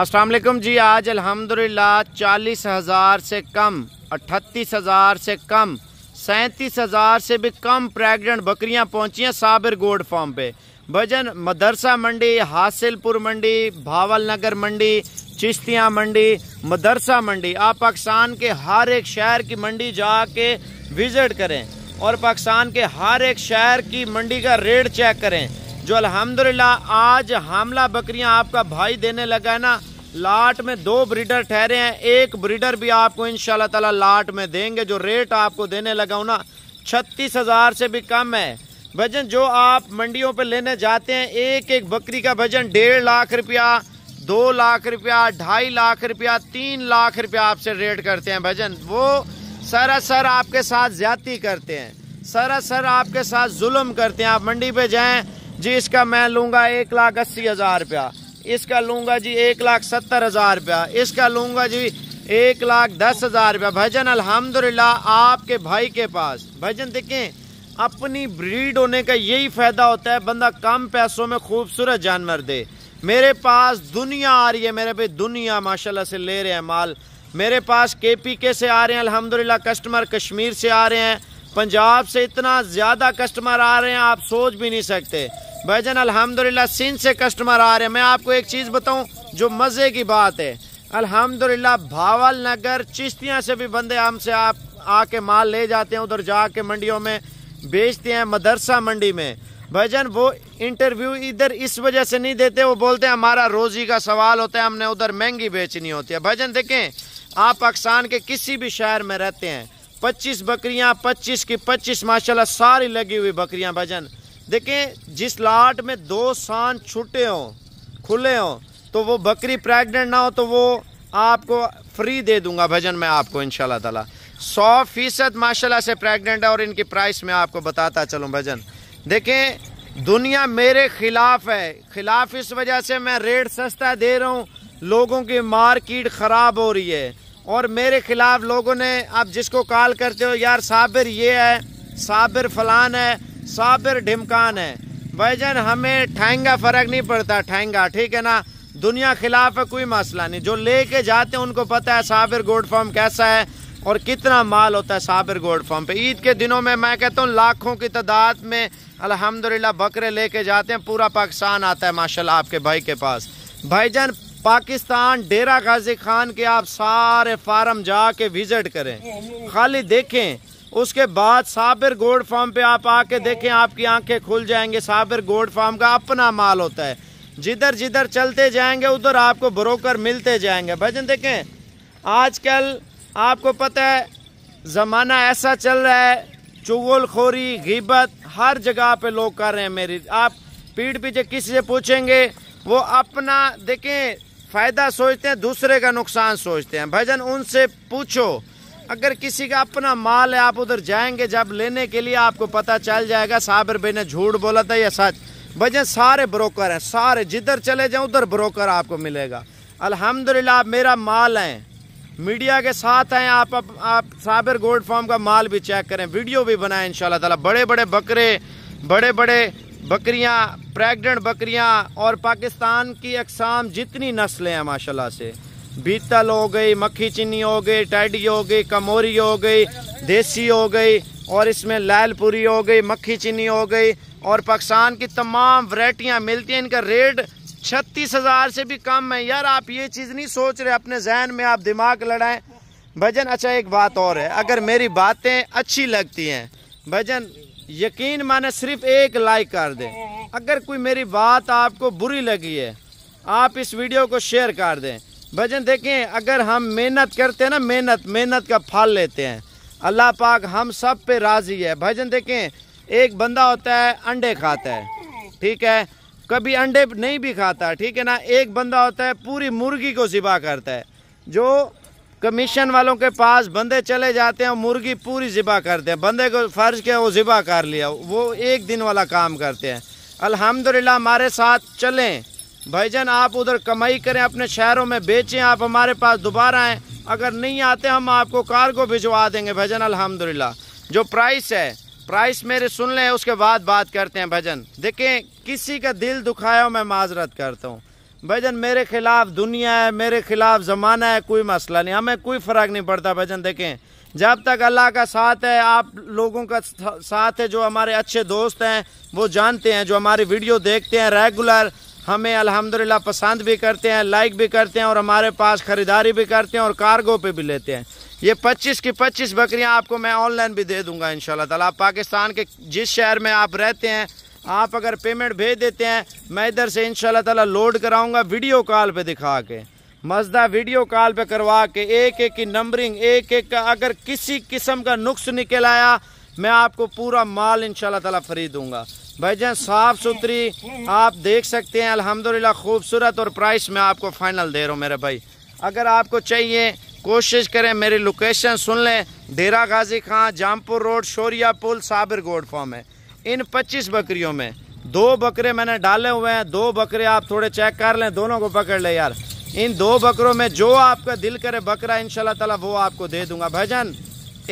असलकम जी आज अल्हम्दुलिल्लाह चालीस हज़ार से कम अट्ठतीस हज़ार से कम सैंतीस हज़ार से भी कम प्रेग्नेंट बकरियां पहुँची हैं साबिर गोड फार्म पे भजन मदरसा मंडी हासिलपुर मंडी भावल नगर मंडी चिश्तियाँ मंडी मदरसा मंडी आप पाकिस्तान के हर एक शहर की मंडी जाके विज़िट करें और पाकिस्तान के हर एक शहर की मंडी का रेट चेक करें जो अल्हम्दुलिल्लाह आज हमला बकरियां आपका भाई देने लगा है ना लाट में दो ब्रीडर ठहरे हैं एक ब्रीडर भी आपको इन ताला लाट में देंगे जो रेट आपको देने लगा हूँ ना छत्तीस हज़ार से भी कम है वजन जो आप मंडियों पे लेने जाते हैं एक एक बकरी का वजन डेढ़ लाख रुपया दो लाख रुपया ढाई लाख रुपया तीन लाख रुपया आपसे रेट करते हैं भजन वो सरासर आपके साथ ज्यादती करते हैं सरासर आपके साथ जुल्म करते हैं आप मंडी पे जाएं जी इसका मैं लूंगा एक लाख अस्सी हज़ार रुपया इसका लूंगा जी एक लाख सत्तर हज़ार रुपया इसका लूंगा जी एक लाख दस हज़ार रुपया भजन अलहमदिल्ला आपके भाई के पास भजन देखें अपनी ब्रीड होने का यही फ़ायदा होता है बंदा कम पैसों में खूबसूरत जानवर दे मेरे पास दुनिया आ रही है मेरे भाई दुनिया माशाल्लाह से ले रहे हैं माल मेरे पास के पी के से आ रहे हैं अल्हम्दुलिल्लाह कस्टमर कश्मीर से आ रहे हैं पंजाब से इतना ज़्यादा कस्टमर आ रहे हैं आप सोच भी नहीं सकते जान अलहमदिल्ला सिंध से कस्टमर आ रहे हैं मैं आपको एक चीज़ बताऊं जो मज़े की बात है अलहमदिल्ला भावल नगर चिश्तियाँ से भी बंदे हमसे आप आके माल ले जाते हैं उधर जाके मंडियों में बेचते हैं मदरसा मंडी में भाई वो इंटरव्यू इधर इस वजह से नहीं देते वो बोलते हैं हमारा रोज़ी का सवाल होता है हमने उधर महंगी बेचनी होती है भाई देखें आप पाकिस्तान के किसी भी शहर में रहते हैं पच्चीस बकरियाँ पच्चीस की पच्चीस माशाल्लाह सारी लगी हुई बकरियाँ भजन देखें जिस लाट में दो सांड छुटे हों खुले हों तो वो बकरी प्रेग्नेंट ना हो तो वो आपको फ्री दे दूंगा भजन में आपको इन ताला सौ फीसद माशाला से प्रेग्नेंट है और इनकी प्राइस में आपको बताता चलूँ भजन देखें दुनिया मेरे खिलाफ है खिलाफ इस वजह से मैं रेट सस्ता दे रहा हूँ लोगों की मार्किट ख़राब हो रही है और मेरे खिलाफ लोगों ने आप जिसको कॉल करते हो यार साबिर ये है साबिर फलान है साबिर ढिमकान है भाई जान हमें ठहंगा फ़र्क नहीं पड़ता ठहंगा ठीक है ना दुनिया खिलाफ है कोई मसला नहीं जो लेके जाते हैं उनको पता है साबिर गोड फॉर्म कैसा है और कितना माल होता है साबिर गोड फॉर्म पे ईद के दिनों में मैं कहता हूँ लाखों की तादाद में अलहमदिल्ला बकरे लेके जाते हैं पूरा पाकिस्तान आता है माशा आपके भाई के पास भाईजान पाकिस्तान डेरा गाजी खान के आप सारे फार्म जाके विज़िट करें खाली देखें उसके बाद साबिर गोल्ड फार्म पे आप आके देखें आपकी आंखें खुल जाएंगे साबिर गोल्ड फार्म का अपना माल होता है जिधर जिधर चलते जाएंगे उधर आपको ब्रोकर मिलते जाएंगे भजन देखें आजकल आपको पता है ज़माना ऐसा चल रहा है चुगलखोरी गिबत हर जगह पे लोग कर रहे हैं मेरी आप पीठ पीछे किसी से पूछेंगे वो अपना देखें फ़ायदा सोचते हैं दूसरे का नुकसान सोचते हैं भजन उनसे पूछो अगर किसी का अपना माल है आप उधर जाएंगे जब लेने के लिए आपको पता चल जाएगा साबिर भाई ने झूठ बोला था या सच वजह सारे ब्रोकर हैं सारे जिधर चले जाएं उधर ब्रोकर आपको मिलेगा अल्हम्दुलिल्लाह आप मेरा माल है मीडिया के साथ हैं आप आप, आप साबिर गोल्ड फॉर्म का माल भी चेक करें वीडियो भी बनाएं इन ताला बड़े बड़े बकरे बड़े बड़े बकरियां प्रेग्नेंट बकरियां और पाकिस्तान की अकसाम जितनी नस्लें हैं माशाल्लाह से बीतल हो गई मक्खी चीनी हो गई टैडी हो गई कमोरी हो गई देसी हो गई और इसमें पूरी हो गई मक्खी चीनी हो गई और पाकिस्तान की तमाम वरायटियाँ मिलती हैं इनका रेट छत्तीस हज़ार से भी कम है यार आप ये चीज़ नहीं सोच रहे अपने जहन में आप दिमाग लड़ाएं भजन अच्छा एक बात और है अगर मेरी बातें अच्छी लगती हैं भजन यकीन माने सिर्फ एक लाइक कर दें अगर कोई मेरी बात आपको बुरी लगी है आप इस वीडियो को शेयर कर दें भजन देखें अगर हम मेहनत करते हैं ना मेहनत मेहनत का फल लेते हैं अल्लाह पाक हम सब पे राज़ी है भजन देखें एक बंदा होता है अंडे खाता है ठीक है कभी अंडे नहीं भी खाता ठीक है ना एक बंदा होता है पूरी मुर्गी को ज़िबा करता है जो कमीशन वालों के पास बंदे चले जाते हैं मुर्गी पूरी ज़िबा करते हैं बंदे को फ़र्ज किया वो ज़िबा कर लिया वो एक दिन वाला काम करते हैं अल्हम्दुलिल्लाह हमारे साथ चलें जान आप उधर कमाई करें अपने शहरों में बेचें आप हमारे पास दोबारा आएँ अगर नहीं आते हम आपको कार्गो भिजवा देंगे भजन अल्हम्दुलिल्लाह जो प्राइस है प्राइस मेरे सुन लें उसके बाद बात करते हैं भजन देखें किसी का दिल दुखाया हो मैं माजरत करता हूँ भजन मेरे खिलाफ दुनिया है मेरे खिलाफ ज़माना है कोई मसला नहीं हमें कोई फ़र्क नहीं पड़ता भजन देखें जब तक अल्लाह का साथ है आप लोगों का साथ है जो हमारे अच्छे दोस्त हैं वो जानते हैं जो हमारी वीडियो देखते हैं रेगुलर हमें अल्हम्दुलिल्लाह पसंद भी करते हैं लाइक भी करते हैं और हमारे पास ख़रीदारी भी करते हैं और कार्गो पे भी लेते हैं ये 25 की 25 बकरियां आपको मैं ऑनलाइन भी दे दूंगा इन ताला आप पाकिस्तान के जिस शहर में आप रहते हैं आप अगर पेमेंट भेज देते हैं मैं इधर से इन ताला लोड कराऊँगा वीडियो कॉल पर दिखा के मजदा वीडियो कॉल पर करवा के एक एक की नंबरिंग एक एक का अगर किसी किस्म का नुस्ख निकल आया मैं आपको पूरा माल इन फ्री दूंगा भाई जान साफ़ सुथरी आप देख सकते हैं अल्हम्दुलिल्लाह खूबसूरत और प्राइस मैं आपको फ़ाइनल दे रहा हूँ मेरे भाई अगर आपको चाहिए कोशिश करें मेरी लोकेशन सुन लें डेरा गाजी खां जामपुर रोड शोरिया पुल साबिर गोड फॉर्म है इन 25 बकरियों में दो बकरे मैंने डाले हुए हैं दो बकरे आप थोड़े चेक कर लें दोनों को पकड़ लें यार इन दो बकरों में जो आपका दिल करे बकरा इन शाह वो आपको दे दूंगा भाई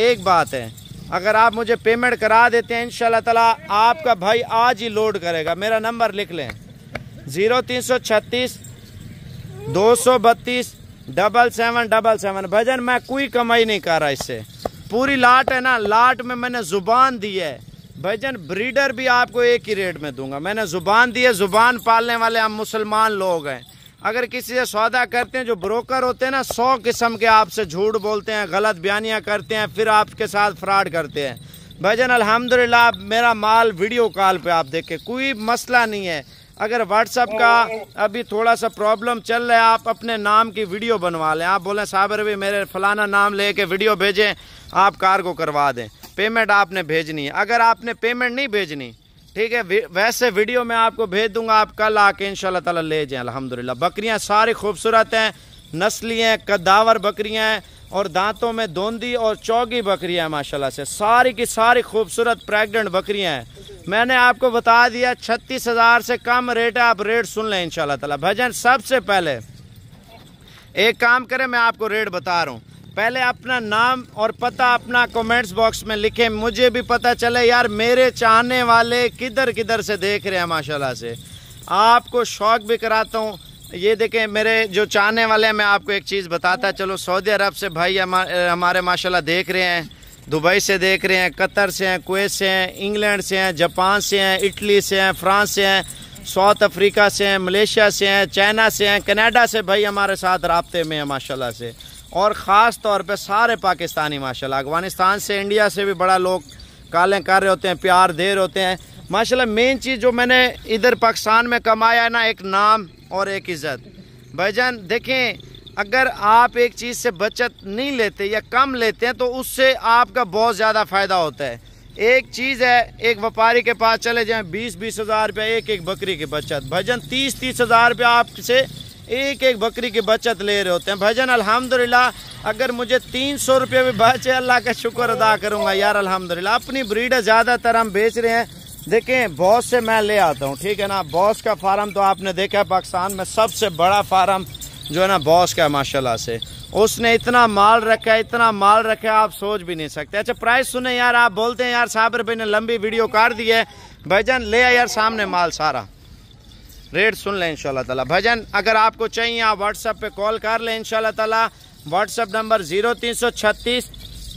एक बात है अगर आप मुझे पेमेंट करा देते हैं इन ताला आपका भाई आज ही लोड करेगा मेरा नंबर लिख लें ज़ीरो तीन सौ छत्तीस दो सौ बत्तीस डबल सेवन डबल सेवन भजन मैं कोई कमाई नहीं कर रहा इससे पूरी लाट है ना लाट में मैंने ज़ुबान दी है भजन ब्रीडर भी आपको एक ही रेट में दूंगा मैंने ज़ुबान दी है ज़ुबान पालने वाले हम मुसलमान लोग हैं अगर किसी से सौदा करते हैं जो ब्रोकर होते हैं ना सौ किस्म के आपसे झूठ बोलते हैं गलत बयानियाँ करते हैं फिर आपके साथ फ्रॉड करते हैं भजन अल्हम्दुलिल्लाह मेरा माल वीडियो कॉल पे आप देखें कोई मसला नहीं है अगर व्हाट्सअप का अभी थोड़ा सा प्रॉब्लम चल रहा है आप अपने नाम की वीडियो बनवा लें आप बोलें साबर भी मेरे फलाना नाम ले कर वीडियो भेजें आप कार को करवा दें पेमेंट आपने भेजनी है अगर आपने पेमेंट नहीं भेजनी ठीक है वैसे वीडियो मैं आपको भेज दूंगा आप कल आके इन तला ले जाए अलहमदिल्ला बकरियाँ सारी खूबसूरत हैं नस्ली हैं कदावर बकरियाँ हैं और दांतों में धोंदी और चौगी बकरियाँ हैं माशाला से सारी की सारी खूबसूरत प्रेगनेंट बकरियाँ हैं मैंने आपको बता दिया छत्तीस हज़ार से कम रेट है आप रेट सुन लें इनशाला भजन सबसे पहले एक काम करें मैं आपको रेट बता रहा हूँ पहले अपना नाम और पता अपना कमेंट्स बॉक्स में लिखें मुझे भी पता चले यार मेरे चाहने वाले किधर किधर से देख रहे हैं माशाल्लाह से आपको शौक भी कराता हूँ ये देखें मेरे जो चाहने वाले हैं मैं आपको एक चीज़ बताता चलो सऊदी अरब से भाई हमारे माशाल्लाह देख रहे हैं दुबई से देख रहे हैं कतर से हैं कुवैत से हैं इंग्लैंड से हैं जापान से हैं इटली से हैं फ्रांस से हैं साउथ अफ्रीका से हैं मलेशिया से हैं चाइना से हैं कनाडा से भाई हमारे साथ रबते में हैं माशाला से और ख़ास तौर पे सारे पाकिस्तानी माशाल्लाह अफगानिस्तान से इंडिया से भी बड़ा लोग कालें कर रहे होते हैं प्यार दे रहे होते हैं माशाल्लाह मेन चीज़ जो मैंने इधर पाकिस्तान में कमाया है ना एक नाम और एक इज़्ज़त भाईजान देखें अगर आप एक चीज़ से बचत नहीं लेते या कम लेते हैं तो उससे आपका बहुत ज़्यादा फ़ायदा होता है एक चीज़ है एक व्यापारी के पास चले जाएं बीस बीस हज़ार रुपया एक एक बकरी की बचत भजन तीस तीस हज़ार रुपया आपसे एक एक बकरी की बचत ले रहे होते हैं भजन अल्हम्दुलिल्लाह अगर मुझे तीन सौ रुपये भी बचे अल्लाह का शुक्र अदा करूँगा यार अल्हम्दुलिल्लाह अपनी ब्रीड ज़्यादातर हम बेच रहे हैं देखें बॉस से मैं ले आता हूँ ठीक है ना बॉस का फार्म तो आपने देखा है पाकिस्तान में सबसे बड़ा फार्म जो है ना बॉस का माशाल्लाह से उसने इतना माल रखा है इतना माल रखा है आप सोच भी नहीं सकते अच्छा प्राइस सुने यार आप बोलते हैं यार साबिर भाई ने लंबी वीडियो काट दी है भाईजान ले यार सामने माल सारा रेट सुन लें इनशाला ताला भजन अगर आपको चाहिए आप व्हाट्सएप पे कॉल कर लें इन ताला व्हाट्सएप नंबर जीरो तीन सौ छत्तीस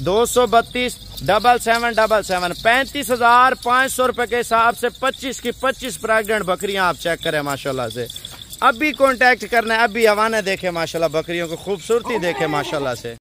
दो सौ बत्तीस डबल सेवन डबल सेवन पैंतीस हजार पाँच सौ रुपये के हिसाब से पच्चीस की पच्चीस प्रेगनेंट बकरियां आप चेक करें माशाल्लाह से अभी कॉन्टेक्ट करना है अभी हवाना देखे माशाल्लाह बकरियों को खूबसूरती देखे माशाल्लाह से